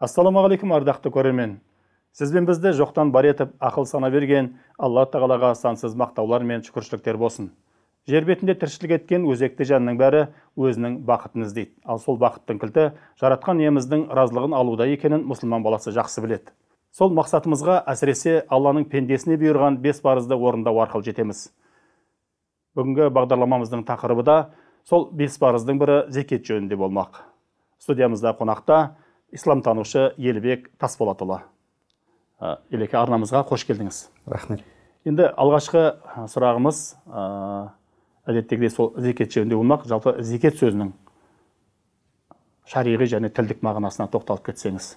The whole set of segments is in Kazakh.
ассалаумағалейкум ардақты көрермен сізбен бізді жоқтан бар етіп ақыл сана берген алла тағалаға сансыз мақтаулар мен шүкіршіліктер болсын жер бетінде тіршілік еткен өзекті жанның бәрі өзінің бақытын іздейді ал сол бақыттың кілті жаратқан иеміздің разылығын алуда екенін мұсылман баласы жақсы біледі сол мақсатымызға әсіресе алланың пендесіне бұйырған бес парызды орындау арқылы жетеміз бүгінгі бағдарламамыздың тақырыбы да сол бес парыздың бірі зекет жөнінде болмақ студиямызда қонақта исламтанушы елібек тасболатұлы ә, елеке арнамызға қош келдіңіз рахмет енді алғашқы сұрағымыз ә, әдеттегідей сол зекет жөнінде болмақ жалпы зекет сөзінің шариғи және тілдік мағынасына тоқталып кетсеңіз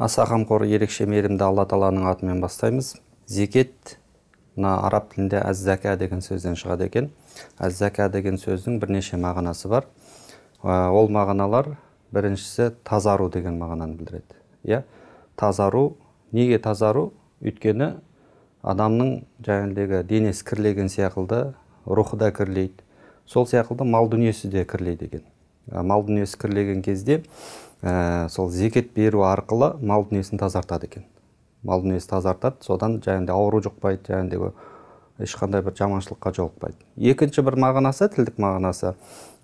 аса қамқор ерекше мейірімді алла тағаланың атымен бастаймыз зекет мына араб тілінде әззәка деген сөзден шығады екен әззәка деген сөздің бірнеше мағынасы бар ә, ол мағыналар біріншісі тазару деген мағынаны білдіреді иә тазару неге тазару өйткені адамның жаңағыдегі денесі кірлеген сияқылды, рухы да кірлейді сол сияқылды мал дүниесі де кірлейді екен мал дүниесі кірлеген кезде ә, сол зекет беру арқылы мал дүниесін тазартады екен мал дүниесі тазартады содан жаңағыдай ауру жұқпайды жаңағыдай ешқандай бір жаманшылыққа жолықпайды екінші бір мағынасы тілдік мағынасы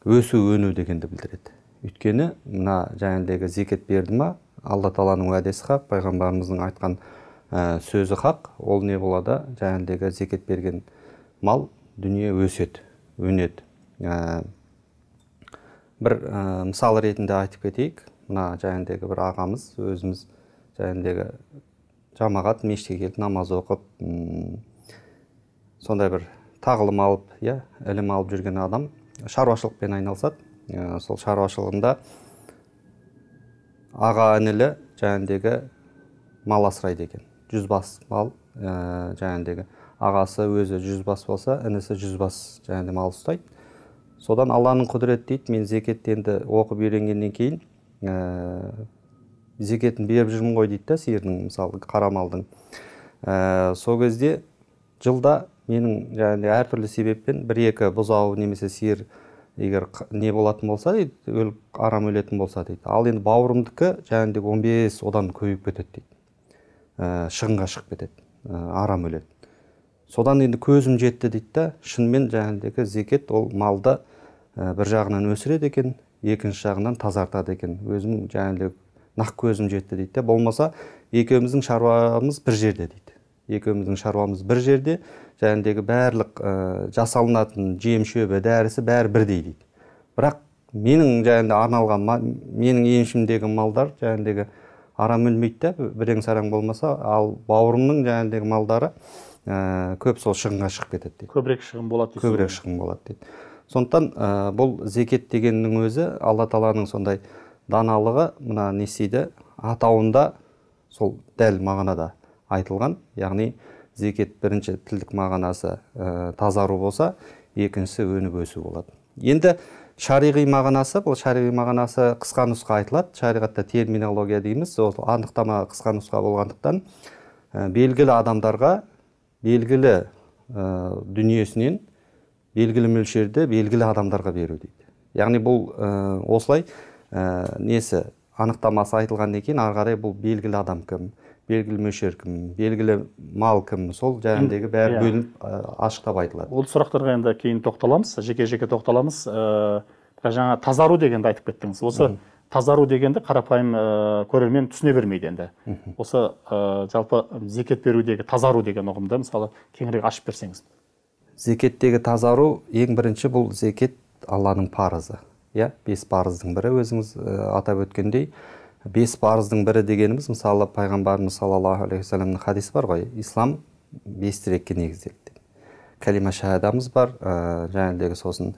өсу өну дегенді білдіреді өйткені мына жаңағыдегі зекет берді ма алла тағаланың уәдесі хақ пайғамбарымыздың айтқан ә, сөзі хақ ол не болады жаңағыдегі зекет берген мал дүние өседі өнеді ә, бір ә, мысал ретінде айтып кетейік мына жаңағыдегі бір ағамыз өзіміз жаңағыдегі жамағат мешітке келіп намаз оқып сондай бір тағылым алып иә ілім алып жүрген адам шаруашылықпен айналысады ә, сол шаруашылығында аға інілі жаңағындегі мал асырайды екен жүз бас мал ә, жаңағындегі ағасы өзі жүз бас болса інісі жүз бас жаңағыдай мал ұстайды содан алланың құдіреті дейді мен зекетті енді оқып үйренгеннен кейін ә, зекетін беріп жүрмін ғой дейді да сиырдың мысалы қара малдың ә, сол кезде жылда менің жаңағыдай әртүрлі себеппен бір екі бұзау немесе сиыр егер не болатын болса дейді өліп арам өлетін болса дейді ал енді бауырымдікі жаңағыдек он бес одан көбейіп кетеді дейді ә, шығынға шығып кетеді ә, арам өледі содан енді көзім жетті дейді да шынымен жаңағыдегі зекет ол малды ә, бір жағынан өсіреді екен екінші жағынан тазартады екен өзім жаңағыдек нақ көзім жетті дейді да болмаса екеуміздің шаруамыз бір жерде дейді екеуміздің шаруамыз бір жерде жаңағыдегі барлық ә, жасалынатын жем шөбі дәрісі бәрі бірдей дейді бірақ менің жаңағыда арналған менің еншімдегі малдар жаңағыдегі арам өлмейді да бірең сараң болмаса ал бауырымның жаңағыдегі малдары ә, көп сол шығынға шығып кетеді дейді көбірек шығын болады дейсіз көбірек шығын болады дейді сондықтан ә, бұл зекет дегеннің өзі алла тағаланың сондай даналығы мына не істейді атауында сол дәл мағынада айтылған яғни зекет бірінші тілдік мағынасы э, тазару болса екіншісі өніп өсу болады енді шариғи мағынасы бұл шариғи мағынасы қысқа нұсқа айтылады шариғатта терминология дейміз ол анықтама қысқа нұсқа болғандықтан ә, белгілі адамдарға белгілі ә, дүниесінен белгілі мөлшерде белгілі адамдарға беру дейді яғни бұл ә, осылай ә, несі анықтамасы айтылғаннан кейін ары қарай бұл белгілі адам кім белгілі мөлшер кім белгілі мал кім сол жөніндегі бәрі иә. бөлініп ашықтап айтылады ол сұрақтарға енді кейін тоқталамыз жеке жеке тоқталамыз ыыы э, жаңа тазару дегенді айтып кеттіңіз осы тазару дегенді қарапайым ыыы э, көрермен түсіне бермейді енді осы ә, жалпы зекет берудегі тазару деген ұғымды мысалы кеңірек ашып берсеңіз зекеттегі тазару ең бірінші бұл зекет алланың парызы иә бес парыздың бірі өзіңіз ә, атап өткендей бес парыздың бірі дегеніміз мысалы пайғамбарымыз саллаллаху алейхи уассаламның хадисі бар ғой ислам бес тірекке негізделді деп кәлима шахадамыз бар ә, сосын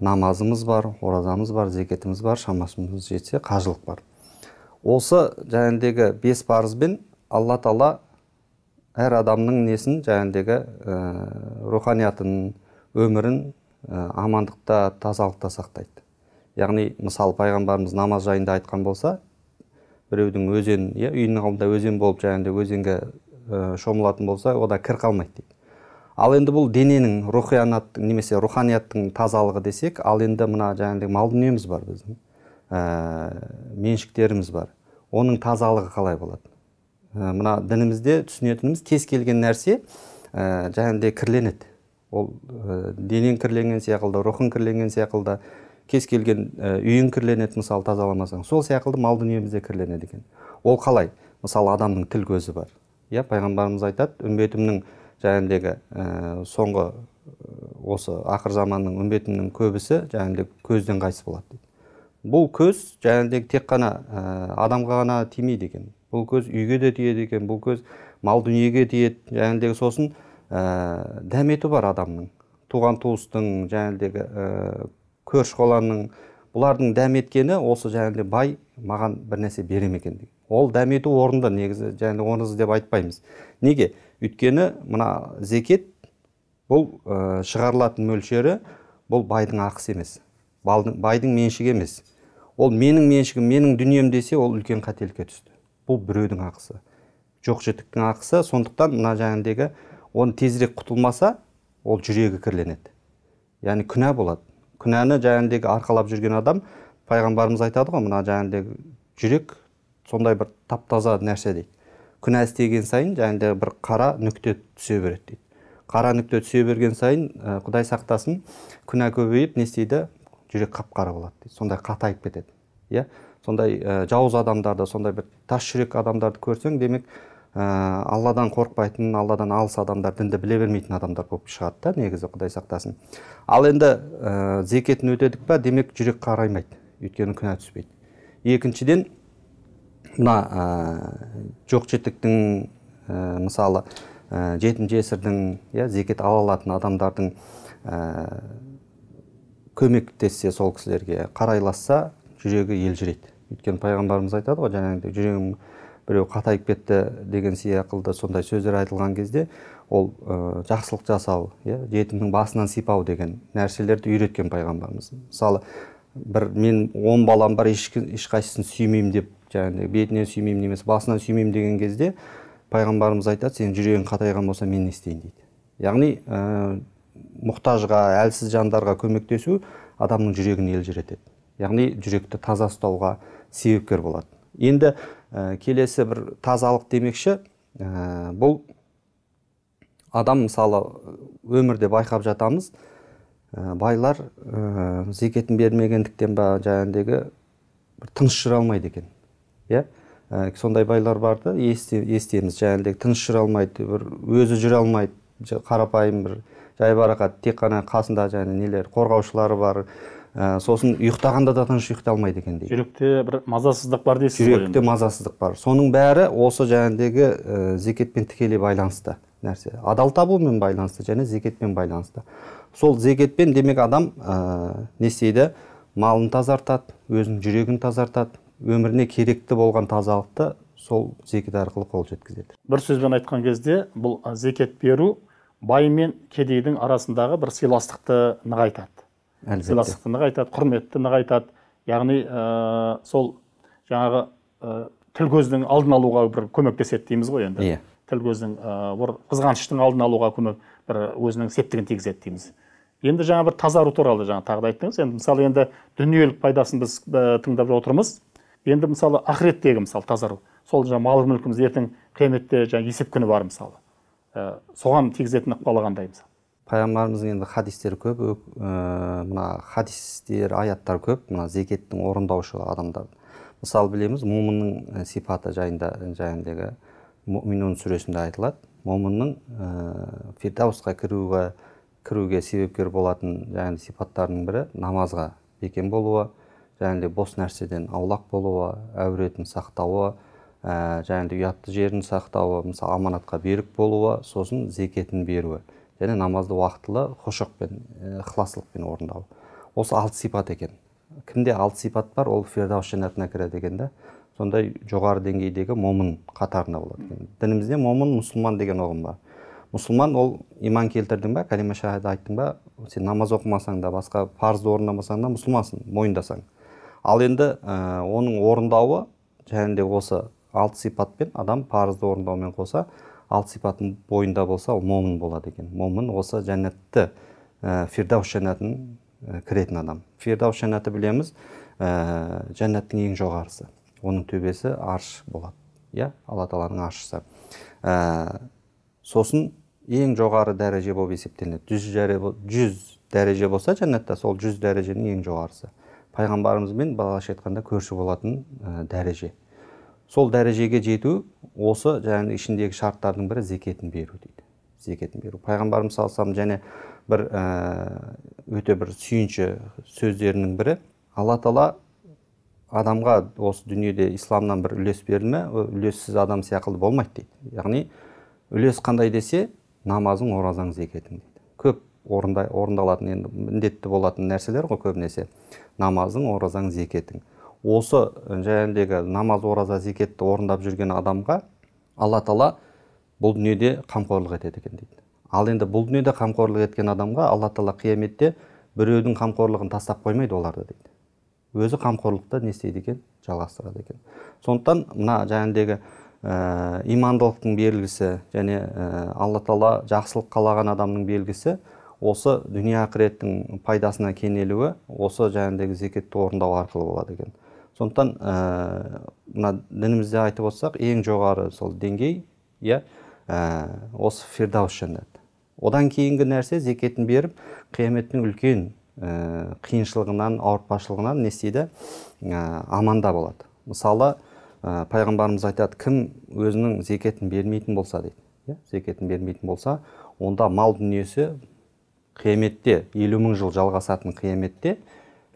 намазымыз бар оразамыз бар зекетіміз бар шамасымыз жетсе қажылық бар осы жәнедегі бес парызбен алла тағала әр адамның несін жаңағыдегі ә, руханиятын өмірін ә, амандықта тазалықта сақтайды яғни мысалы пайғамбарымыз намаз жайында айтқан болса біреудің өзен иә үйінің алдында өзен болып жаңағыдай өзенге ә, шомылатын болса ода кір қалмайды дейді ал енді бұл дененің руханият немесе руханияттың тазалығы десек ал енді мына жаңағыдай мал дүниеміз бар біздің ә, меншіктеріміз бар оның тазалығы қалай болады ә, мына дінімізде түсінетініміз кез келген нәрсе ә, жаңағыдай кірленеді ол ә, денең кірленген секілді рухың кірленген секілді кез келген э, үйің кірленеді мысалы тазаламасаң сол сияқты мал дүниеміз де кірленеді екен ол қалай мысалы адамның тіл көзі бар иә пайғамбарымыз айтады үмбетімнің жаңағындегі ә, э, соңғы э, осы ақыр заманның үмбетімнің көбісі жаңағындай көзден қайтыс болады дейді бұл көз жаңағындай тек қана ә, адамға ғана тимейді екен бұл көз үйге де тиеді екен бұл көз мал дүниеге тиеді жаңағындай сосын ә, дәметі бар адамның туған туыстың жаңағындай көрші қоланың бұлардың дәметкені осы жаңағыдай бай маған бір нәрсе бере ме екен ол дәмету орынды негізі және орынсыз деп айтпаймыз неге өйткені мына зекет бұл ә, шығарылатын мөлшері бұл байдың ақысы емес байдың, байдың меншігі емес ол менің меншігім менің дүнием десе ол үлкен қателікке түсті бұл біреудің ақысы жоқ жітіктің ақысы сондықтан мына жаңағыдегі оны тезірек құтылмаса ол жүрегі кірленеді яғни күнә болады күнәні жаңағыдегі арқалап жүрген адам пайғамбарымыз айтады ғой мына жаңағыдегі жүрек сондай бір тап таза нәрсе дейді күнә істеген сайын жаңағыдегі бір қара нүкте түсе береді дейді қара нүкте түсе берген сайын құдай сақтасын күнә көбейіп не істейді жүрек қап қара болады дейді сондай қатайып кетеді иә сондай ә, жауыз адамдарды сондай бір тас жүрек адамдарды көрсең демек ә, алладан қорқпайтын алладан алыс адамдар дінді біле бермейтін адамдар болып шығады да негізі құдай сақтасын ал енді ә, зекетін өтедік па демек жүрек қараймайды өйткені күнә түспейді екіншіден мына ә, жоқ жетіктің ә, мысалы ә, жетім жесірдің иә зекет ала алатын адамдардың ә, көмектессе сол кісілерге қарайласса жүрегі елжірейді өйткені пайғамбарымыз айтады ғой жаңағыдай жүрегім біреу қатайып кетті деген сияқылды сондай сөздер айтылған кезде ол ә, жақсылық жасау иә жетімнің басынан сипау деген нәрселерді үйреткен пайғамбарымыз мысалы бір мен он балам бар ешқайсысын сүймеймін деп жаңағыдай бетінен сүймеймін немесе басынан сүймеймін деген кезде пайғамбарымыз айтады сенің жүрегің қатайған болса мен не істейін дейді яғни ә, мұқтажға әлсіз жандарға көмектесу адамның жүрегін елжіретеді яғни жүректі таза ұстауға себепкер болады енді ә, келесі бір тазалық демекші ә, бұл адам мысалы өмірде байқап жатамыз байлар ә, зекетін бермегендіктен ба жаңағыдегі бір тыныш жүре алмайды екен иә сондай байлар барды есте, естиміз жаңағыдай тыныш жүре алмайды бір өзі жүре алмайды қарапайым бір жайбарақат тек қана қасында жаңағы нелер қорғаушылары бар Ә, сосын ұйықтағанда да тыныш ұйықтай алмайды екен дейді жүректе бір мазасыздық бар дейсіз жүректе мазасыздық бар соның бәрі осы жаңағыдегі ә, зекетпен тікелей байланысты нәрсе адал табумен байланысты және зекетпен байланысты сол зекетпен демек адам ә, не істейді малын тазартады өзінің жүрегін тазартады өміріне керекті болған тазалықты сол зекет арқылы қол жеткізеді бір сөзбен айтқан кезде бұл зекет беру бай мен кедейдің арасындағы бір сыйластықты нығайтады сыйластықты нығайтады құрметті нығайтады яғни ә, сол жаңағы ә, тіл көздің алдын алуға бір көмектеседі дейміз ғой енді иә yeah. тіл көздің ә, бір қызғаныштың алдын алуға көмек бір өзінің септігін тигізеді дейміз енді жаңа бір тазару туралы жаңа тағы да айттыңыз енді мысалы енді дүниелік пайдасын біз ә, тыңдап отырмыз енді мысалы ақыреттегі мысалы тазару сол жаңа мал мүлкіміз ертең қияметте жаңағы есеп күні бар мысалы ә, соған тигізетін ықпалы қандай мысалы пайғамбарымыздың енді хадистері көп э, мына хадистер аяттар көп мына зекеттің орындаушы адамдар мысалы білеміз момынның э, сипаты жайында жайындегі муминун сүресінде айтылады момынның ә, фирдаусқа кіруге кіруге себепкер болатын жаңағы сипаттарының бірі намазға бекем болуы және бос нәрседен аулақ болуы әуретін сақтауы ә, ұятты жерін сақтауы мысалы аманатқа берік болуы сосын зекетін беруі және намазды уақытылы хұшықпен э, ықыластылықпен орындау осы алты сипат екен кімде алты сипат бар ол фердаус жәннатына кіреді екен да сондай жоғары деңгейдегі момын қатарына болады екен дінімізде момын мұсылман деген ұғым бар мұсылман ол иман келтірдің ба кәлима шахада айттың ба сен намаз оқымасаң да басқа парызды орындамасаң да мұсылмансың мойындасаң ал енді ә, оның орындауы және де осы алты сипатпен адам парызды орындаумен қоса алты сипатын бойында болса ол момын болады екен момын осы жәннатты ә, фирдаус жәннатын ә, кіретін адам фирдаус жәннаты білеміз ә, жәннаттың ең жоғарысы оның төбесі арш болады иә алла тағаланың аршысы ә, сосын ең жоғары дәреже болып есептелінеді жүз, жүз дәреже болса жәннатта сол жүз дәреженің ең жоғарысы пайғамбарымызбен былайша балаша айтқанда көрші болатын ә, дәреже сол дәрежеге жету осы жаңағы ішіндегі шарттардың бірі зекетін беру дейді зекетін беру пайғамбарымыз салсам және бір э, өте бір сүйінші сөздерінің бірі алла тағала адамға осы дүниеде исламнан бір үлес берілме үлессіз адам сияқты болмайды дейді яғни үлес қандай десе намазың оразаң зекетің дейді көп орында, орындалатын енді міндетті болатын нәрселер ғой көбінесе намазың оразаң зекетің осы жәндегі намаз ораза зекетті орындап жүрген адамға алла тағала бұл дүниеде қамқорлық етеді екен дейді ал енді бұл дүниеде қамқорлық еткен адамға алла тағала қияметте біреудің қамқорлығын тастап қоймайды оларды дейді өзі қамқорлықты не істейді екен жалғастырады екен сондықтан мына жайындегі ә, имандылықтың белгісі және ә, алла тағала жақсылық қалаған адамның белгісі осы дүние ақыреттің пайдасына кенелуі осы жаңағыдегі зекетті орындау арқылы болады екен сондықтан э, мына дінімізде айтып отырсақ ең жоғары сол деңгей иә э, осы фирдаус жәннат одан кейінгі нәрсе зекетін беріп қияметтің үлкен ә, қиыншылығынан ауыртпашылығынан не істейді ә, аманда болады мысалы ә, пайғамбарымыз айтады кім өзінің зекетін бермейтін болса дейді иә зекетін бермейтін болса онда мал дүниесі қияметте елу мың жыл жалғасатын қияметте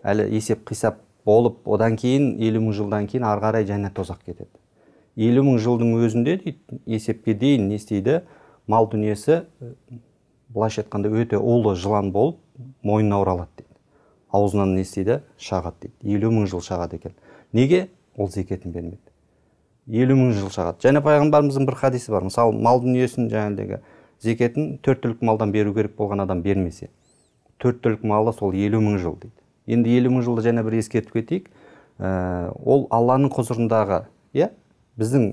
әлі есеп қисап болып одан кейін елу мың жылдан кейін ары қарай жәннат тозақ кетеді елу мың жылдың өзінде дейді есепке дейін не істейді мал дүниесі былайша айтқанда өте улы жылан болып мойнына оралады дейді аузынан не істейді шағады дейді елу мың жыл шағады екен неге ол зекетін бермеді елу мың жыл шағады және пайғамбарымыздың бір хадисі бар мысалы мал дүниесін жаңағыдегі зекетін төрт түлік малдан беру керек болған адам бермесе төрт түлік малы сол елу мың жыл дейді енді елу мың жылды жаңа бір ескертіп кетейік ә, ол алланың құзырындағы иә біздің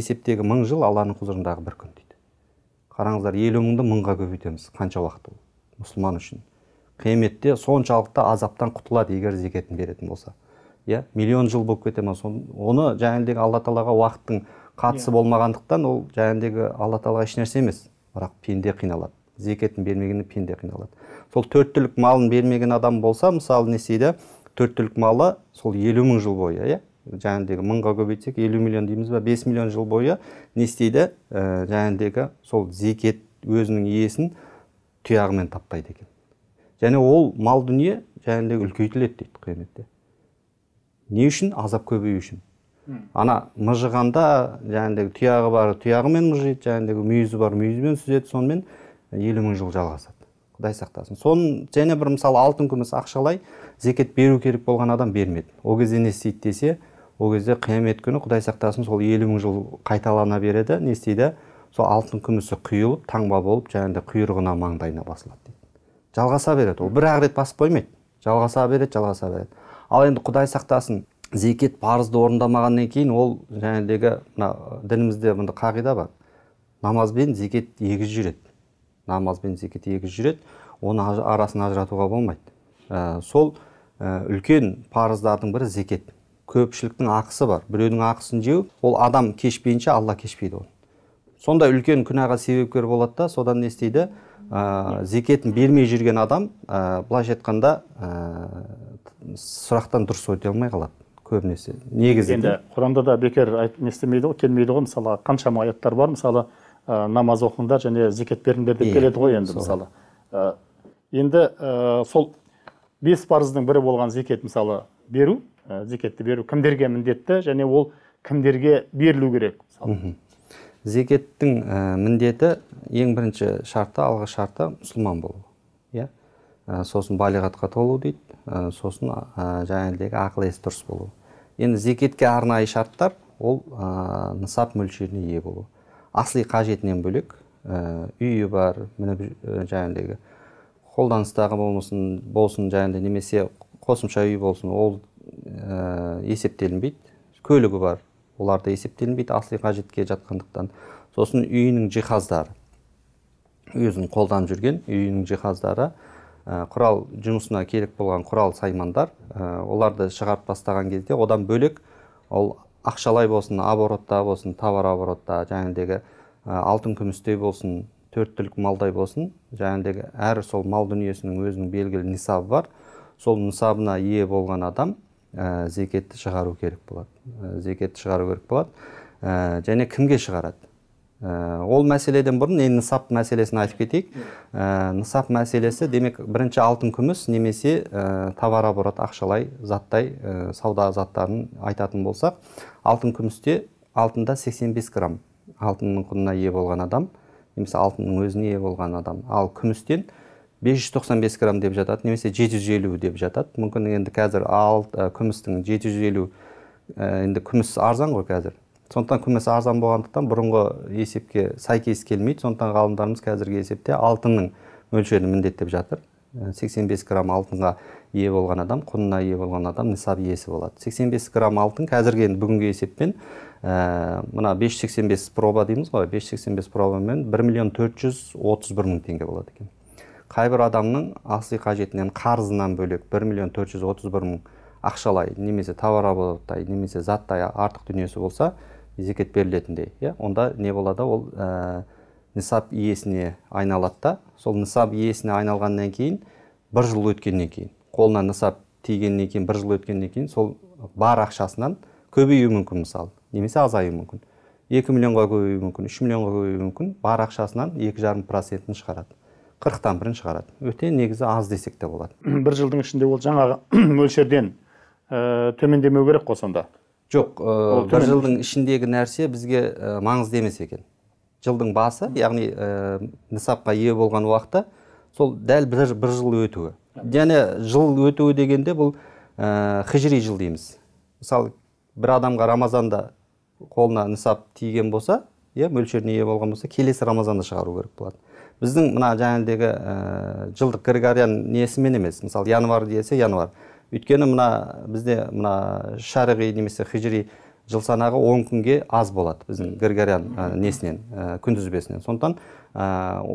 есептегі мың жыл алланың құзырындағы бір күн дейді қараңыздар елу мыңды мыңға көбейтеміз қанша уақыт ол мұсылман үшін қияметте соншалықты азаптан құтылады егер зекетін беретін болса иә миллион жыл болып кете ма оны жаңағыдегі алла тағалаға уақыттың қатысы иә. болмағандықтан ол жаңағыдегі алла тағалаға ешнәрсе емес бірақ пенде қиналады зекетін бермегені пенде қиналады сол төрт түлік малын бермеген адам болса мысалы не істейді төрт түлік малы сол елу мың жыл бойы иә жаңағыдегі мыңға көбейтсек елу миллион дейміз ба бес миллион жыл бойы не істейді ә, жаңағыдегі сол зекет өзінің иесін тұяғымен таптайды екен және ол мал дүние жаңағыдегі үлкейтіледі дейді қияметте не үшін азап көбею үшін ана мыжығанда жаңағыдегі тұяғы бар тұяғымен мыжиды жаңағыдегі мүйізі бар мүйізімен сүзеді сонымен елу мың жыл жалғасады құдай сақтасын соны және бір мысалы алтын күміс ақшалай зекет беру керек болған адам бермеді ол кезде не істейді десе ол кезде қиямет күні құдай сақтасын сол елу мың жыл қайталана береді не істейді сол алтын күмісі құйылып таңба болып жаңағыдай құйрығына маңдайына басылады дейді жалғаса береді ол бір ақ рет басып қоймайды жалғаса береді жалғаса береді ал енді құдай сақтасын зекет парызды орындамағаннан кейін ол жаңағыдегі мына дінімізде мында қағида бар намаз бен зекет егіз жүреді намаз бен зекет егіз жүреді оны арасын ажыратуға болмайды ә, сол ә, үлкен парыздардың бірі зекет көпшіліктің ақысы бар біреудің ақысын жеу ол адам кешпейінше алла кешпейді оны сондай үлкен күнәға себепкер болады да содан не істейді ә, зекетін бермей жүрген адам ә, былайша айтқанда ә, сұрақтан дұрыс өте алмай қалады көбінесе негізі енді құранда да бекер айт, не істемейді ғой келмейді ғой мысалы қаншама аяттар бар мысалы ә, намаз оқыңдар және зекет беріңдер деп иә, келеді ғой енді мысалы э, енді э, сол бес парыздың бірі болған зекет мысалы беру зекетті беру кімдерге міндетті және ол кімдерге берілу керек мысалы зекеттің міндеті ең бірінші шарты алғы шарты мұсылман болу иә сосын балиғатқа толу дейді сосын ә, жаңағыдегі ақыл есі дұрыс болу енді зекетке арнайы шарттар ол ә, нысап мөлшеріне ие болу асли қажетінен бөлек ә, үйі бар мініп э, жаңағыдегі қолданыстағы болмасын болсын жаңағыда немесе қосымша үй болсын ол ә, есептелінбейді көлігі бар олар да есептелінбейді асли қажетке жатқандықтан сосын үйінің жиһаздары өзін қолданып жүрген үйінің жиһаздары құрал жұмысына керек болған құрал саймандар оларды шығарып тастаған кезде одан бөлек ол ақшалай болсын оборотта болсын товар оборотта жаңағыдегі алтын күмістей болсын төрт түлік малдай болсын жаңағыдегі әр сол мал дүниесінің өзінің белгілі нысабы бар сол нысабына ие болған адам ә, зекетті шығару керек болады зекетті шығару керек болады ә, және кімге шығарады ә, ол мәселеден бұрын енді нысап мәселесін айтып кетейік ә, нысап мәселесі демек бірінші алтын күміс немесе ә, товар оборот ақшалай заттай ә, сауда заттарын айтатын болсақ алтын күмісте алтында 85 грамм алтынның құнына ие болған адам немесе алтынның өзіне ие болған адам ал күмістен 595 грамм деп жатады немесе 750 деп жатады мүмкін енді қазір алт, ә, күмістің 750 ә, енді күміс арзан ғой қазір сондықтан күміс арзан болғандықтан бұрынғы есепке сәйкес келмейді сондықтан ғалымдарымыз қазіргі есепте алтынның мөлшерін міндеттеп жатыр 85 ә, грамм алтынға ие болған адам құнына ие болған адам нысап иесі болады 85 грамм алтын қазіргі енді бүгінгі есеппен ә, мына 585 проба дейміз ғой 585 пробамен 1 миллион 431 мың теңге болады екен қайбір адамның асли қажетінен қарызынан бөлек 1 миллион 431 мың ақшалай немесе товар немесе заттай артық дүниесі болса зекет берілетіндей иә онда не болады ол ә, нысап иесіне айналады да сол нысап иесіне айналғаннан кейін бір жыл өткеннен кейін қолына нысап тигеннен кейін бір жыл өткеннен кейін сол бар ақшасынан көбеюі мүмкін мысалы немесе азаюы мүмкін екі миллионға көбеюі мүмкін үш миллионға көбеюі мүмкін бар ақшасынан екі жарым процентін шығарады қырықтан бірін шығарады өте негізі аз десек те болады бір жылдың ішінде ол жаңағы мөлшерден ә, төмендемеу керек қой сонда жоқ э, бір жылдың ішіндегі нәрсе бізге маңыз э, маңызды емес екен жылдың басы яғни э, нысапқа ие болған уақытта сол дәл бір, бір жыл өтуі және жыл өтуі дегенде бұл ә, хижри жыл дейміз мысалы бір адамға рамазанда қолына нысап тиген болса иә мөлшеріне ие болған болса келесі рамазанда шығару керек болады біздің мына жаңағыдегі ә, жылдық григориан несімен емес мысалы январь десе январь өйткені мына бізде мына шариғи немесе хижри жыл санағы он күнге аз болады біздің григориан ә, несінен ә, күнтізбесінен сондықтан ә,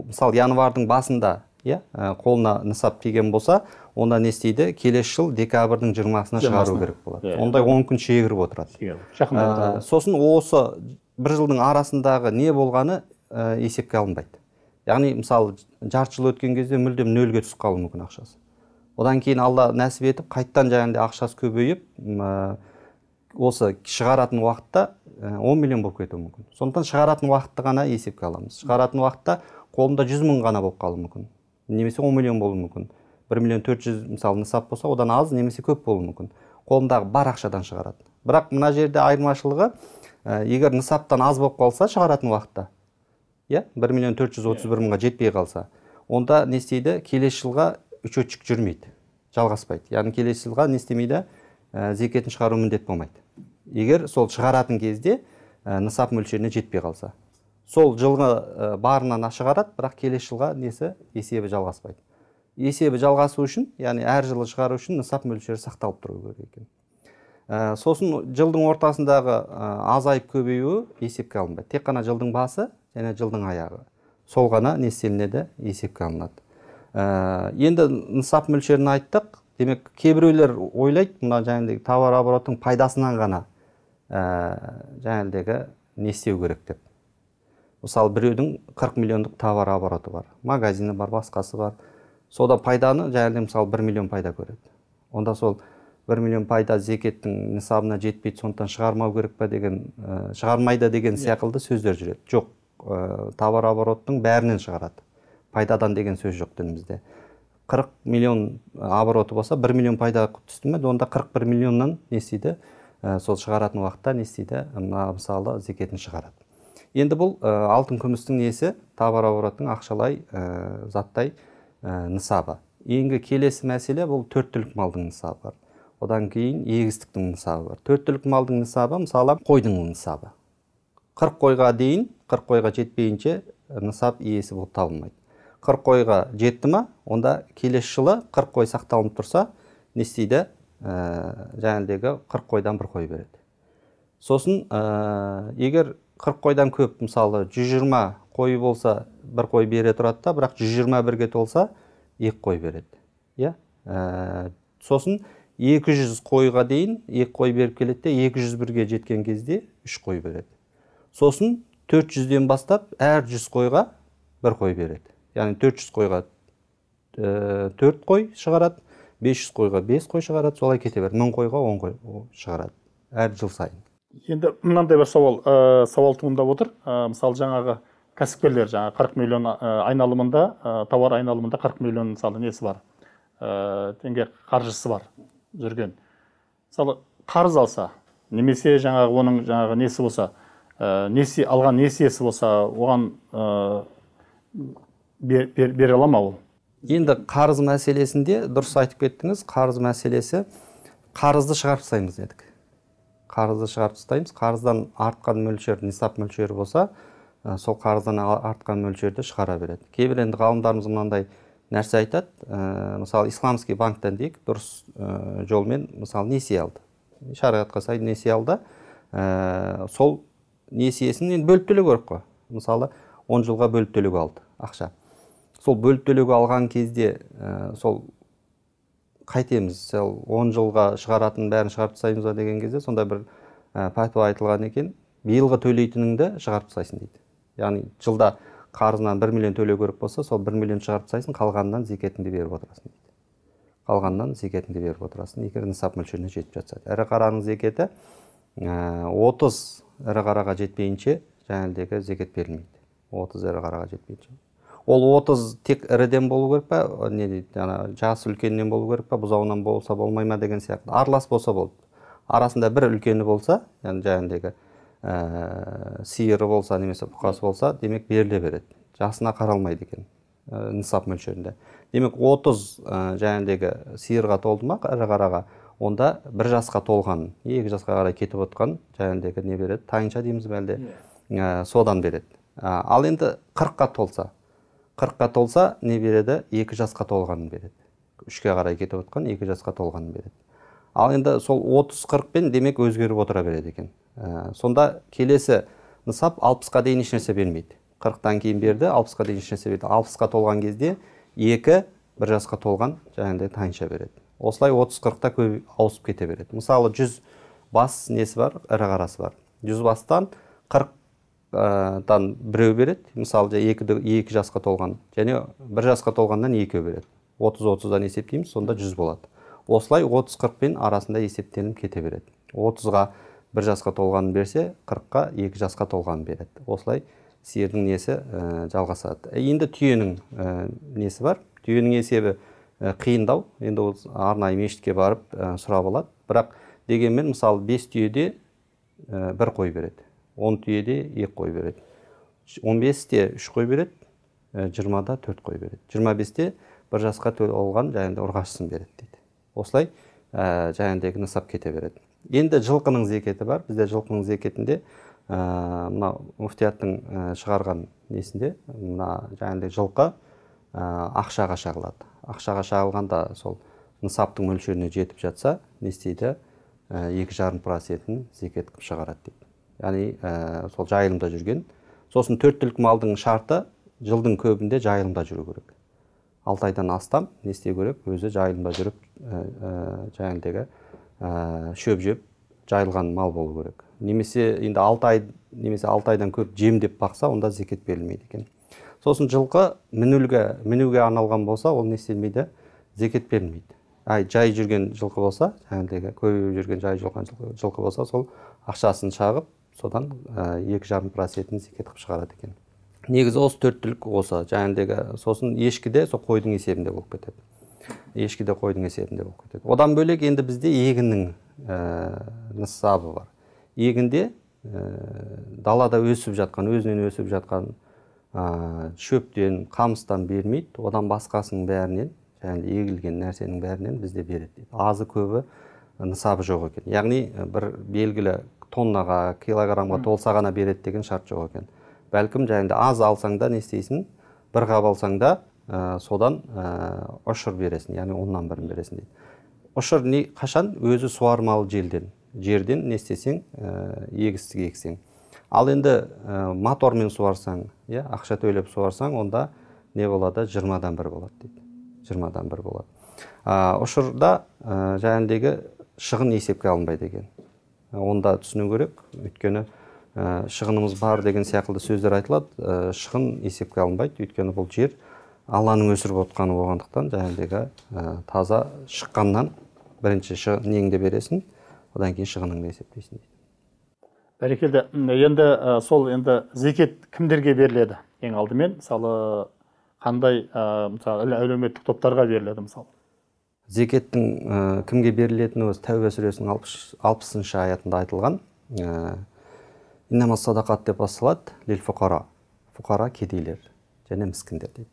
мысалы январьдың басында иә қолына нысап тиген болса онда не істейді келесі жыл декабрьдің жиырмасына шығару керек болады yeah. Иә, иә. ондай он күн шегіріп отырады yeah. сосын осы бір жылдың арасындағы не болғаны ә, есепке алынбайды яғни мысалы жарты жыл өткен кезде мүлдем нөлге түсіп қалуы мүмкін ақшасы одан кейін алла нәсіп етіп қайттан жаңағындай ақшасы көбейіп ә, осы шығаратын уақытта ә, он миллион болып кетуі мүмкін сондықтан шығаратын уақытты ғана есепке аламыз шығаратын уақытта қолымда жүз мың ғана болып қалуы мүмкін немесе он миллион болуы мүмкін бір миллион төрт жүз мысалы нысап болса одан аз немесе көп болуы мүмкін қолындағы бар ақшадан шығарады бірақ мына жерде айырмашылығы ә, егер нысаптан аз болып қалса шығаратын уақытта иә бір миллион төрт жүз отыз бір мыңға жетпей қалса онда не істейді келесі жылға учетчик жүрмейді жалғаспайды яғни келесі жылға не істемейді ә, зекетін шығару міндет болмайды егер сол шығаратын кезде ә, нысап мөлшеріне жетпей қалса сол жылғы ә, барынан шығарады бірақ келесі жылға несі есебі жалғаспайды есебі жалғасу үшін яғни әр жылы шығару үшін нысап мөлшері сақталып тұру керек екен ә, сосын жылдың ортасындағы ә, азайып көбеюі есепке алынбайды тек қана жылдың басы және жылдың аяғы сол ғана не істелінеді есепке алынады ә, енді нысап мөлшерін айттық демек кейбіреулер ойлайды мына жаңағыдай товар оборотының пайдасынан ғана ә, жаңағыдегі не істеу керек деп мысалы біреудің 40 миллиондық товар обороты бар магазині бар басқасы бар сода пайданы жаңағыдай мысалы 1 миллион пайда көреді онда сол бір миллион пайда зекеттің нысабына жетпейді сондықтан шығармау керек па деген ә, шығармайды деген иә. сияқылды сөздер жүреді жоқ ә, товар обороттың бәрінен шығарады пайдадан деген сөз жоқ дінімізде қырық миллион обороты болса бір миллион пайда түсті ме онда қырық бір миллионнан не істейді ә, сол шығаратын уақытта не істейді мысалы зекетін шығарады енді бұл ә, алтын күмістің несі товар оборотының ақшалай ә, заттай ә, нысабы енді келесі мәселе бұл төрт түлік малдың нысабы бар одан кейін егістіктің нысабы бар төрт түлік малдың нысабы мысалы қойдың нысабы қырық қойға дейін қырық қойға жетпейінше нысап иесі болып табылмайды қырық қойға жетті ма онда келесі жылы қырық қой сақталынып тұрса не істейді ә, жаңағыдегі қырық қойдан бір қой береді сосын ә, егер қырық қойдан көп мысалы 120 қой болса бір қой бере тұрады да бірақ жиырма бірге толса екі қой береді иә ә, сосын 200 қойға дейін екі қой беріп келеді де 201-ге жеткен кезде үш қой береді сосын 400-ден бастап әр 100 қойға бір қой береді яғни 400 қойға э, төрт қой шығарады 500 қойға 5 қой шығарады солай кете береді мың қойға 10 қой шығарады әр жыл сайын енді мынандай бір сауал ә, сауал туындап отыр ә, мысалы жаңағы кәсіпкерлер жаңа 40 миллион айналымында ә, тауар айналымында 40 миллион мысалы несі бар ә, теңге қаржысы бар жүрген мысалы қарыз алса немесе жаңағы оның жаңағы несі болса ә, несие алған несиесі болса оған бере ала ма ол енді қарыз мәселесінде дұрыс айтып кеттіңіз қарыз мәселесі қарызды шығарып тастаймыз дедік қарызды шығарып тастаймыз қарыздан артқан мөлшер нисап мөлшері болса сол қарыздан артқан мөлшерді шығара береді кейбір енді ғалымдарымыз мынандай нәрсе айтады мысалы исламский банктен дейік дұрыс жолмен мысалы несие алды шариғатқа сай несие алды сол несиесін енді бөліп төлеу керек қой мысалы он жылға бөліп төлеуге алды ақша сол бөліп төлеуге алған кезде ә, сол қайтеміз сол он жылға шығаратын бәрін шығарып тастаймыз ба деген кезде сонда бір ә, пәтуа айтылған екен биылғы төлейтініңді шығарып тастайсың дейді яғни жылда қарызынан бір миллион төлеу керек болса сол бір миллион шығарып тастайсың қалғанынан зекетіңді беріп отырасың дейді қалғанынан зекетіңді беріп отырасың егер нысап мөлшеріне жетіп жатса ірі қараның зекеті э, отыз ірі қараға жетпейінше жаңағыдегі зекет берілмейді отыз ірі қараға жетпейінше ол отыз тек іріден болу керек па не дейді жаңа жасы үлкеннен болу керек па бұзауынан болса болмай ма деген сияқты аралас болса болды арасында бір үлкені болса яғни жаңағындегі ә, сиыры болса немесе бұқасы болса демек беріле береді жасына қаралмайды екен ә, нысап мөлшерінде демек отыз ә, жаңағындегі сиырға толды ма ірі қараға онда бір жасқа толған екі жасқа қарай кетіп отқан жаңағындегі не береді тайынша дейміз ба әлде ә, содан береді ә, ал енді қырыққа толса қырыққа толса не береді екі жасқа толғанын береді үшке қарай кетіп отқан екі жасқа толғанын береді ал енді сол отыз қырықпен демек өзгеріп отыра береді екен ә, сонда келесі нысап алпысқа дейін ешнәрсе бермейді қырықтан кейін берді алпысқа дейін ешнәрсе берді алпысқа толған кезде екі бір жасқа толған жаңағыдай тайынша береді осылай отыз қырықта көп ауысып кете береді мысалы жүз бас несі бар ірі қарасы бар жүз бастан қырық жастан э, біреу береді мысалы екі, екі жасқа толған және бір жасқа толғаннан екеу береді отыз отыздан есептейміз сонда жүз болады осылай отыз қырықпен арасында есептелініп кете береді отызға бір жасқа толғанын берсе қырыққа екі жасқа толғанын береді осылай сиырдың несі ә, жалғасады э, енді түйенің ә, несі бар түйенің есебі ә, қиындау енді ол арнайы мешітке барып ә, сұрап алады бірақ дегенмен мысалы бес түйеде ә, бір қой береді он түйеде екі қой береді он бесте үш қой береді ә, жиырмада төрт қой береді жиырма бесте бір жасқа толған жаңағыдай ұрғашысын береді дейді осылай ә, жаңағыдай нысап кете береді енді жылқының зекеті бар бізде жылқының зекетінде ә, мына ә, шығарған несінде мына жаңағыдай жылқы ә, ақшаға шағылады ақшаға шағылғанда сол нысаптың мөлшеріне жетіп жатса не істейді ә, екі жарым процентін зекет қылып шығарады дейді яғни ә, сол жайылымда жүрген сосын төрт түлік малдың шарты жылдың көбінде жайылымда жүру керек алты айдан астам не істеу керек өзі жайылымда жүріп ә, жаңағыдегі ә, шөп жеп жайылған мал болу керек немесе енді алты ай немесе алты айдан көп жем деп бақса онда зекет берілмейді екен сосын жылқы мінуге мінуге арналған болса ол не істелмейді зекет берілмейді ай жай жүрген жылқы болса жаңағыдегі көбейіп жүрген жай жылқы, жылқы болса сол ақшасын шағып содан э, екі жарым процентін зекет қылып шығарады екен негізі осы төрт түлік осы жаңағыдегі сосын ешкі де сол қойдың есебінде болып кетеді ешкі де қойдың есебінде болып кетеді одан бөлек енді бізде егіннің ә, нысабы бар егінде ә, далада өсіп жатқан өзінен өсіп жатқан ә, шөптен қамыстан бермейді одан басқасының бәрінен яғни егілген нәрсенің бәрінен бізде береді дейді азы көбі нысабы жоқ екен яғни бір белгілі тоннаға килограммға толса ғана береді деген шарт жоқ екен бәлкім жаңағыдай аз алсаң да не істейсің бір қап алсаң да ә, содан ә, ұшыр бересің яғни оннан бірін бересің дейді ұшыр не қашан өзі суармалы желден жерден не істесең ә, егістік ексең ал енді ә, мотормен суарсаң иә ақша төлеп суарсаң онда не болады жиырмадан бір болады дейді жиырмадан бір болады ұшырда ә, шығын есепке алынбайды екен Ә, онда түсіну керек өйткені ә, шығынымыз бар деген сияқты сөздер айтылады ә, шығын есепке алынбайды өйткені бұл жер алланың өсіріп отқаны болғандықтан жаңағыдегі ә, таза шыққаннан бірінші шығын неңді бересің одан кейін шығыныңды есептейсің дейді бәрекелді енді сол енді зекет кімдерге беріледі ең алдымен мысалы қандай ә, мысалы әлеуметтік топтарға беріледі мысалы зекеттің ә, кімге берілетіні өз тәубе сүресінің алпысыншы аятында айтылған ә, садақат деп басталады лил фуқара фуқара кедейлер және міскіндер дейді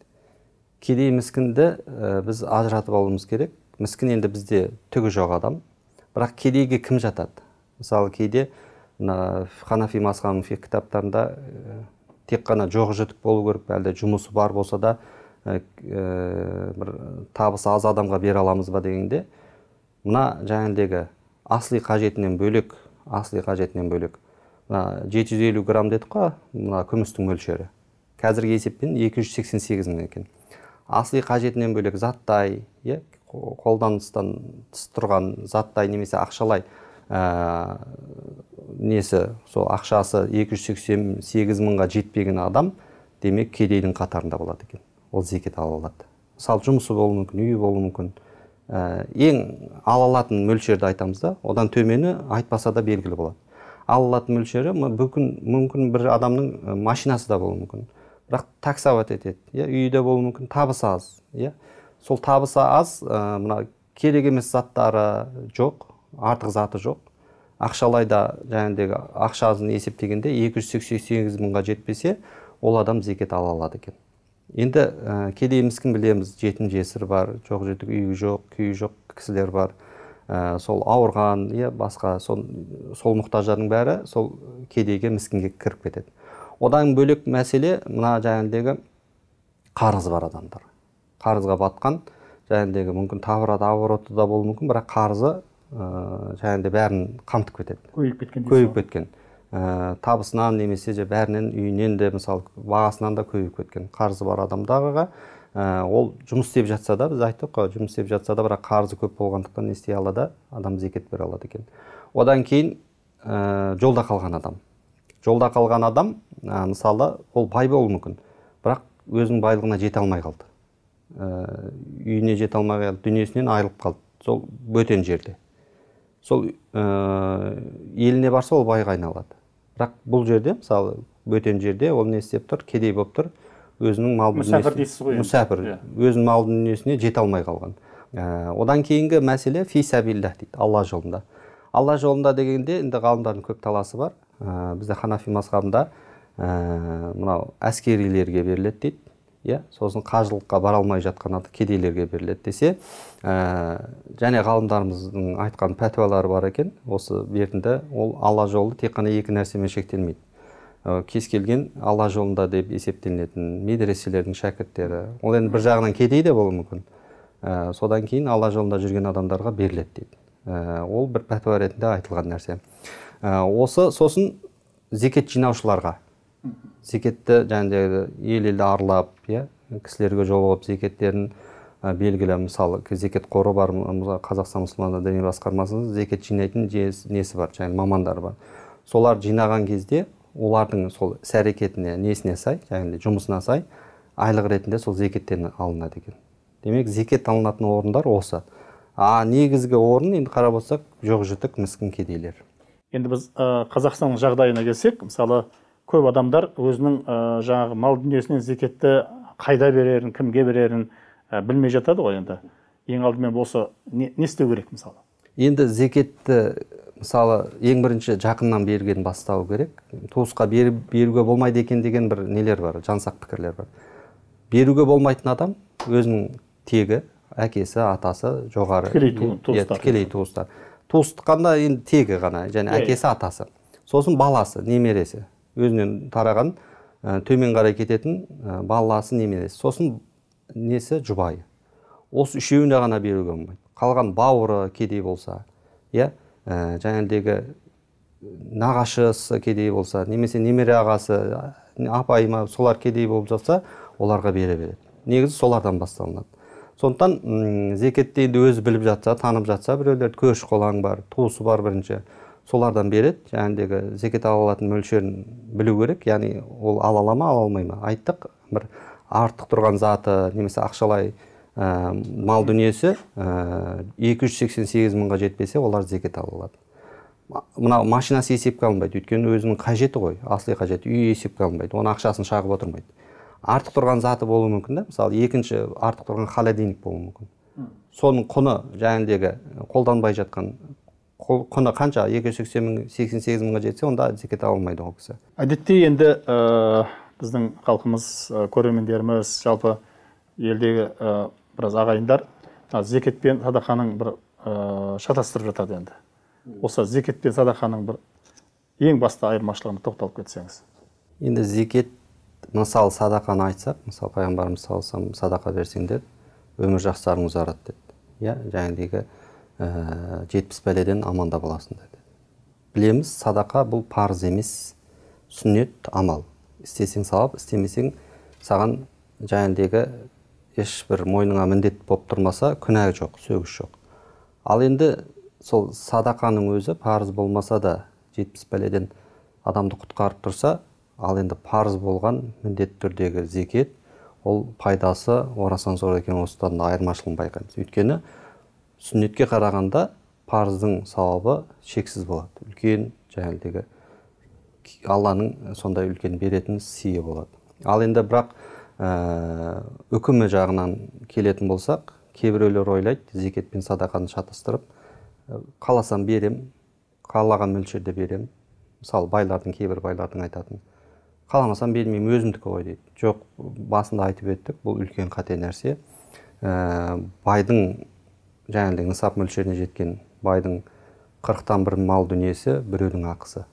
кедей міскінді э, біз ажыратып алуымыз керек міскін енді бізде түгі жоқ адам бірақ кедейге кім жатады мысалы кейде мына ханафи фи кітаптарында тек қана жоқ жітік болу керек әлде жұмысы бар болса да Ә, ә, бір табысы аз адамға бере аламыз ба дегенде мына жаңағыдегі асли қажетінен бөлек асли қажетінен бөлек мына жеті жүз елу грамм дедік қой мына күмістің мөлшері қазіргі есеппен екі жүз сексен сегіз мың екен асли қажетінен бөлек заттай иә қолданыстан тыс тұрған заттай немесе ақшалай ә, несі сол ақшасы екі жүз сексен сегіз мыңға жетпеген адам демек кедейдің қатарында болады екен ол зекет ала алады мысалы жұмысы болуы мүмкін үйі болуы мүмкін ә, ең ала алатын мөлшерді айтамыз да одан төмені айтпаса да белгілі болады ала алатын мөлшері мүмкін, мүмкін бір адамның машинасы да болуы мүмкін бірақ таксовать етеді иә үйі де болуы мүмкін табысы аз иә сол табысы аз ә, мына керек емес заттары жоқ артық заты жоқ ақшалай да жаңағыдегі ақшасын есептегенде екі жүз сексен жетпесе ол адам зекет ала алады екен енді ә, e, кедей міскін білеміз жетім жесір бар жоқ жітік үйі жоқ күйі жоқ кісілер бар ә, сол ауырған иә басқа сол, сол мұқтаждардың бәрі сол кедейге міскінге кіріп кетеді одан бөлек мәселе мына жаңағыдегі қарыз бар адамдар қарызға батқан жаңағыдегі мүмкін табырады обороты да болуы мүмкін бірақ қарызы ыыы ә, бәрін қамтып кетеді көбейіп кеткен көбейіп кеткен ә, табысынан немесе же бәрінен үйінен де мысалы бағасынан да көбейіп кеткен қарызы бар адамдарға ә, ол жұмыс істеп жатса да біз айттық қой жұмыс істеп жатса да бірақ қарызы көп болғандықтан не істей алады адам зекет бере алады екен одан кейін ә, жолда қалған адам жолда қалған адам ә, мысалы ол бай болуы мүмкін бірақ өзінің байлығына жете алмай қалды ә, үйіне жете алмай қалды дүниесінен айырылып қалды сол бөтен жерде сол ә, еліне барса ол байға айналады бірақ бұл жерде мысалы бөтен жерде ол не істеп тұр кедей болып тұр өзінің мал мүсәпір дейсіз ғой мүсәпір иә. өзінің мал дүниесіне жете алмай қалған ә, одан кейінгі мәселе фи дейді алла жолында алла жолында дегенде енді ғалымдардың көп таласы бар ә, бізде ханафи мазхабында ә, мынау әскерилерге беріледі дейді иә сосын қажылыққа бара алмай жатқан кедейлерге беріледі десе ә, және ғалымдарымыздың айтқан пәтуалары бар екен осы бертінде ол алла жолы тек қана екі нәрсемен шектелмейді ә, кез келген алла жолында деп есептелінетін медреселердің шәкірттері ол енді бір жағынан кедей де болуы мүмкін ә, содан кейін алла жолында жүрген адамдарға беріледі дейді ә, ол бір пәтуа ретінде айтылған нәрсе ә, осы сосын зекет жинаушыларға зекетті жаңағыдай ел елді аралап иә кісілерге жолығып зекеттерін ә, белгілі мысалы зекет қоры бар қазақстан мұсылмандар діни басқармасының зекет жинайтын несі бар жаңағы мамандары бар солар жинаған кезде олардың сол іс әрекетіне несіне сай жаңағыдай жұмысына сай айлық ретінде сол зекеттен алынады екен демек зекет алынатын орындар осы а негізгі орын енді қарап отырсақ жоқ жітік міскін кедейлер енді біз ә, қазақстанның жағдайына келсек мысалы көп адамдар өзінің ә, жаңағы мал дүниесінен зекетті қайда берерін кімге берерін білмей жатады ғой енді ең алдымен осы не, не істеу керек мысалы енді зекетті мысалы ең бірінші жақыннан берген бастау керек туысқа беріп беруге болмайды екен деген бір нелер бар жансақ пікірлер бар беруге болмайтын адам өзінің тегі әкесі атасы жоғары тікелей туыстар тікелей туыстар енді тегі ғана және иә, иә. әкесі атасы сосын баласы немересі өзінен тараған ә, төмен қарай кететін ә, баласы немересі сосын несі жұбайы осы үшеуіне ғана беруге болмайды қалған бауыры кедей болса иә ә, нағашысы кедей болса немесе немере ағасы апайыма солар кедей болып жатса оларға бере береді негізі солардан басталынады сондықтан зекетті енді өзі біліп жатса танып жатса біреулер көрші қолаң бар туысы бар бірінші солардан береді жаңағыдегі зекет ала алатын мөлшерін білу керек яғни ол ала ала ма ала алмай ма айттық бір артық тұрған заты немесе ақшалай ә, мал дүниесі ә, екі жүз сексен сегіз мыңға жетпесе олар зекет ала алады мынау машинасы есепке алынбайды өйткені өзінің қажеті ғой асли қажеті үйі есепке алынбайды оның ақшасын шағып отырмайды артық тұрған заты болуы мүмкін да мысалы екінші артық тұрған холодильник болуы мүмкін соның құны жаңағыдегі қолданбай жатқан құны қанша екі жүз сексен мың сексен сегіз мыңға жетсе онда зекет ала алмайды ол кісі әдетте енді ә, біздің халқымыз ә, көрермендеріміз жалпы елдегі ә, біраз ағайындар ә, зекет пен садақаның бір ә, шатастырып жатады енді осы зекет пен садақаның бір ең басты айырмашылығына тоқталып кетсеңіз енді зекет мысалы садақаны айтсақ мысалы пайғамбарымыз саллаллаху садақа берсеңдер өмір жақсыларың ұзарады деді иә жаңағыдегі жетпіс бәледен аманда боласың деді білеміз садақа бұл парыз емес сүннет амал істесең сауап істемесең саған еш ешбір мойныңа міндет болып тұрмаса күнә жоқ сөгіс жоқ ал енді сол садақаның өзі парыз болмаса да жетпіс бәледен адамды құтқарып тұрса ал енді парыз болған міндетті түрдегі зекет ол пайдасы орасан зор екенін осыдан айырмашылығын байқаймыз өйткені сүннетке қарағанда парыздың сауабы шексіз болады үлкен жаңағыдегі алланың сондай үлкен беретін сыйы болады ал енді бірақ ә, үкімі жағынан келетін болсақ кейбіреулер ойлайды зекет пен садақаны шатастырып «Ә, қаласам берем, қалаған мөлшерде берем. мысалы байлардың кейбір байлардың айтатын қаламасам бермеймін өзімдікі ғой дейді жоқ басында айтып өттік бұл үлкен қате нәрсе ә, байдың жаңағыдай нысап мөлшеріне жеткен байдың қырықтан бір мал дүниесі біреудің ақысы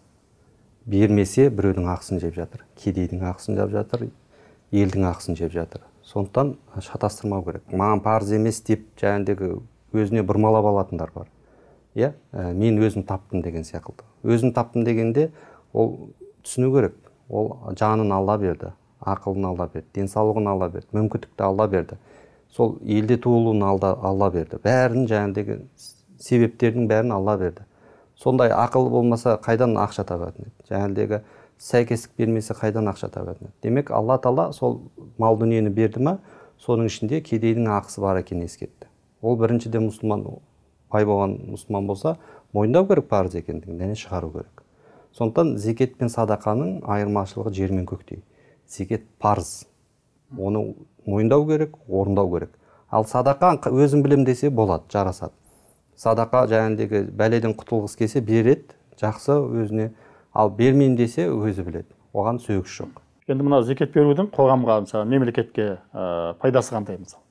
бермесе біреудің ақысын жеп жатыр кедейдің ақысын жеп жатыр елдің ақысын жеп жатыр сондықтан шатастырмау керек маған парыз емес деп жаңағыдегі өзіне бұрмалап алатындар бар иә ә, мен өзім таптым деген сияқты өзім таптым дегенде ол түсіну керек ол жанын алла берді ақылын алла берді денсаулығын алла берді мүмкіндікті алла берді сол елде туылуын алда, алла берді бәрін жаңағыдегі себептердің бәрін алла берді сондай ақыл болмаса қайдан ақша табатын еді жаңағыдегі сәйкестік бермесе қайдан ақша табатын еді демек алла тағала сол мал дүниені берді ма соның ішінде кедейдің ақысы бар екенін ескертті ол біріншіден мұсылман бай болған мұсылман болса мойындау керек парыз екендігін және шығару керек сондықтан зекет пен садақаның айырмашылығы жер мен көктей зекет парыз оны мойындау керек орындау керек ал садақа өзім білем десе болады жарасады садақа жаңағыдегі бәледен құтылғысы келсе береді жақсы өзіне ал бермеймін десе өзі біледі оған сөгіс жоқ енді мына зекет берудің қоғамға мысалы мемлекетке ә, пайдасы қандай мысалы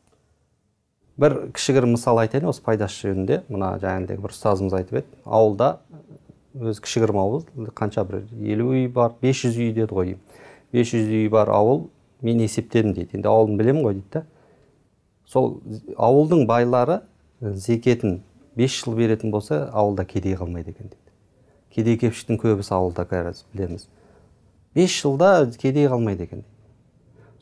бір кішігірім мысал айтайын осы пайдасы жөнінде мына жаңағыдегі бір ұстазымыз айтып еді ауылда өзі кішігірім ауыл қанша бір елу үй бар 500 үй деді ғой 500 үй бар ауыл мен есептедім дейді енді ауылын білемін ғой дейді да сол ауылдың байлары зекетін бес жыл беретін болса ауылда кедей қалмайды екен дейді кедей кепшіктің көбісі ауылда қазір білеміз бес жылда кедей қалмайды екен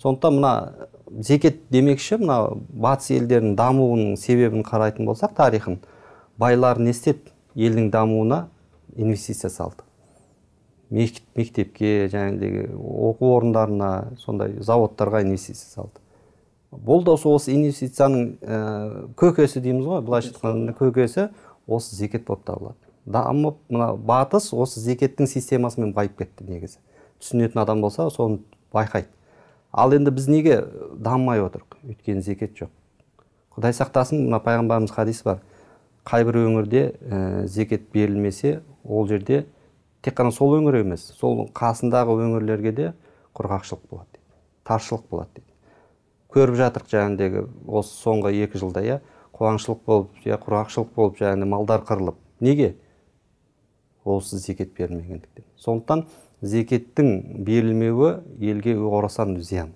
сондықтан мына зекет демекші мына батыс елдерінің дамуының себебін қарайтын болсақ тарихын байлар не істеді елдің дамуына инвестиция салды мектепке жаңағыдегі оқу орындарына сондай заводтарға инвестиция салды бұл да осы инвестицияның ә, көкесі дейміз ғой былайша айтқанда көкесі осы зекет болып табылады дамып мына батыс осы зекеттің системасымен байып кетті негізі түсінетін адам болса соны байқайды ал енді біз неге дамымай отырмық өйткені зекет жоқ құдай сақтасын мына пайғамбарымыз хадисі бар қай бір өңірде ә, зекет берілмесе ол жерде тек қана сол өңір емес сол қасындағы өңірлерге де құрғақшылық болады дейді таршылық болады дейді көріп жатырық жаңағыдегі осы соңғы екі жылда иә қуаңшылық болып иә құрғақшылық болып жаңағыдай малдар қырылып неге осы зекет берілмегендіктен сондықтан зекеттің берілмеуі елге орасан зиян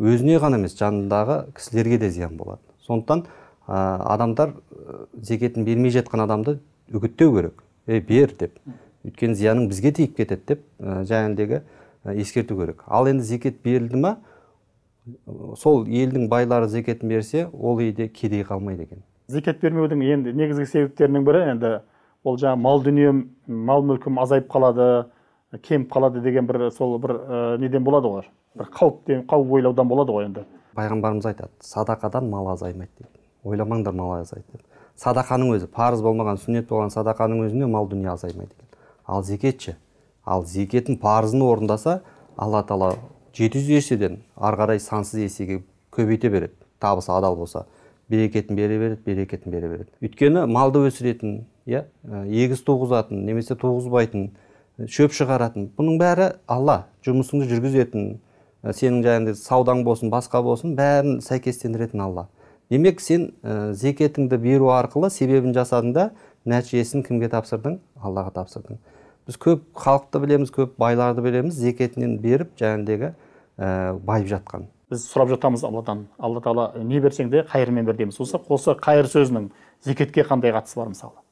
өзіне ғана емес жанындағы кісілерге де зиян болады сондықтан ә, адамдар э, зекетін бермей жатқан адамды үгіттеу керек ей бер деп өйткені зияның бізге тиіп кетеді деп ә, ескерту керек ал енді зекет берілді ма сол елдің байлары зекетін берсе ол үйде кедей қалмайды екен зекет бермеудің енді негізгі себептерінің бірі енді ол жаңағы мал дүнием мал мүлкім азайып қалады кеміп қалады деген бір сол бір ә, неден болады ғой бір қауіп қауіп ойлаудан болады ғой енді пайғамбарымыз айтады садақадан мал азаймайды дейді ойламаңдар мал азайды деп садақаның өзі парыз болмаған сүннет болған садақаның өзінде мал дүние азаймайды ал зекетші ал зекетін парызын орындаса алла тағала жеті жүз еседен ары қарай сансыз есеге көбейте береді табысы адал болса берекетін бере береді берекетін бере береді өйткені малды өсіретін иә ә, егіз туғызатын немесе туғызбайтын ә, шөп шығаратын бұның бәрі алла жұмысыңды жүргізетін ә, сенің жаңағыдай саудаң болсын басқа болсын бәрін сәйкестендіретін алла демек сен ә, зекетіңді беру арқылы себебін жасадың да нәтижесін кімге тапсырдың аллаға тапсырдың біз көп халықты білеміз көп байларды білеміз зекетінен беріп жаңағыдегі ә, байып жатқан біз сұрап жатамыз алладан алла тағала не берсең де қайырмен бер дейміз осы осы қайыр сөзінің зекетке қандай қатысы бар мысалы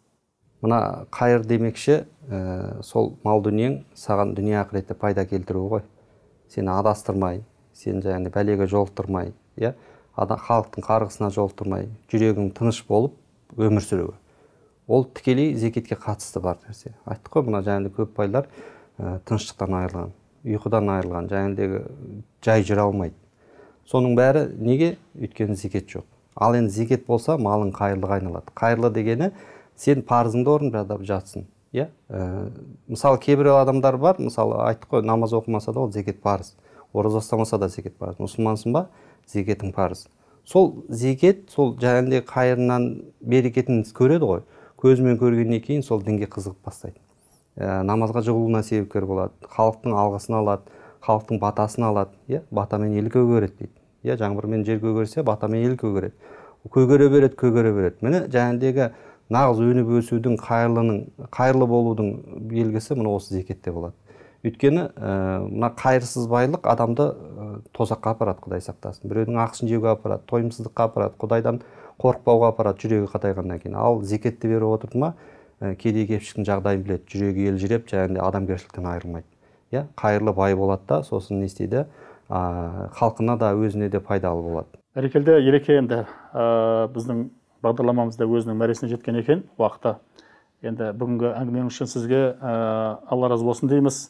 мына қайыр демекші ә, сол мал дүниең саған дүние ақыретте пайда келтіру ғой сені адастырмай сен жаңағыдай бәлеге жолықтырмай иә халықтың қарғысына жолықтырмай жүрегің тыныш болып өмір сүруі ол тікелей зекетке қатысты бар нәрсе айттық қой мына жаңағыдай көп байлар ә, тыныштықтан айырылған ұйқыдан айырылған жаңағыдегі жай жүре алмайды соның бәрі неге өйткені зекет жоқ ал енді зекет болса малың қайырлыға айналады қайырлы дегені сен парызыңды орындап жатсың иә ә, мысалы кейбір адамдар бар мысалы айттық қой намаз оқымаса да ол зекет парыз ораза ұстамаса да зекет парыз мұсылмансың ба зекетің парыз сол зекет сол жаңағыдай қайырынан берекетін көреді ғой көзімен көргеннен кейін сол дінге қызығып бастайды ә, намазға жығылуына себепкер болады халықтың алғысын алады халықтың батасын алады иә батамен ел көгереді дейді иә жаңбырмен жер көгерсе батамен ел көгереді көгере береді көгере береді міне жаңағыдегі нағыз өніп өсудің қайырлының қайырлы болудың белгісі міне осы зекетте болады өйткені ә, мына қайырсыз байлық адамды ә, тозаққа апарады құдай сақтасын біреудің ақысын жеуге апарады тойымсыздыққа апарады құдайдан қорықпауға апарады жүрегі қатайғаннан кейін ал зекетті беріп отырды ма э, кедей кепшіктің жағдайын біледі жүрегі елжіреп жаңағыдай адамгершіліктен айырылмайды иә қайырлы бай болады да сосын не істейді халқына да өзіне де пайдалы болады бәрекелді ереке енді ә, біздің да өзінің мәресіне жеткен екен уақыты енді бүгінгі әңгімеңіз үшін сізге ә, алла разы болсын дейміз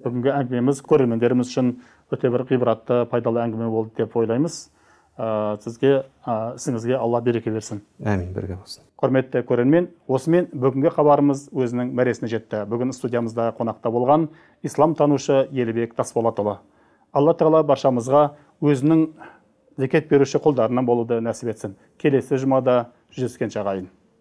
бүгінгі әңгімеміз көрермендеріміз үшін өте бір ғибратты пайдалы әңгіме болды деп ойлаймыз ә, сізге ә, ісіңізге алла береке берсін әмин бірге болсын құрметті көрермен осымен бүгінгі хабарымыз өзінің мәресіне жетті бүгін студиямызда қонақта болған ислам танушы елібек тасболатұлы алла тағала баршамызға өзінің зекет беруші құлдарынан болуды нәсіп етсін келесі жұмада жүздескенше ағайын